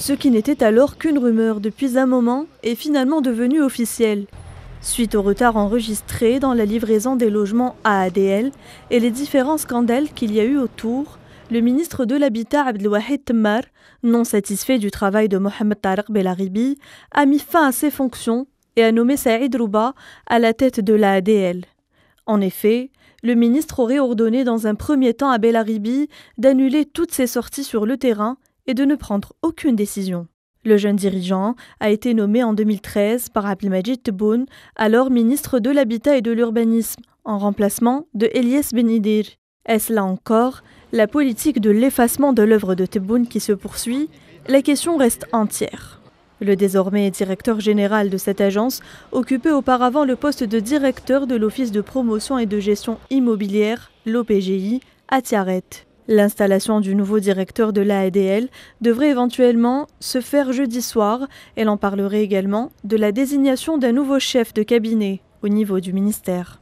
ce qui n'était alors qu'une rumeur depuis un moment est finalement devenu officiel. Suite au retard enregistré dans la livraison des logements à ADL et les différents scandales qu'il y a eu autour, le ministre de l'Habitat Abdelwahid Temmar, non satisfait du travail de Mohamed Tarak Belaribi, a mis fin à ses fonctions et a nommé Saïd Rouba à la tête de l'ADL. En effet, le ministre aurait ordonné dans un premier temps à Belaribi d'annuler toutes ses sorties sur le terrain et de ne prendre aucune décision. Le jeune dirigeant a été nommé en 2013 par Abdelmajid Tebboune, alors ministre de l'Habitat et de l'Urbanisme, en remplacement de Elias Benidir. Est-ce là encore la politique de l'effacement de l'œuvre de Tebboune qui se poursuit La question reste entière. Le désormais directeur général de cette agence occupait auparavant le poste de directeur de l'Office de promotion et de gestion immobilière, l'OPGI, à Tiaret. L'installation du nouveau directeur de l'AEDL devrait éventuellement se faire jeudi soir. Elle en parlerait également de la désignation d'un nouveau chef de cabinet au niveau du ministère.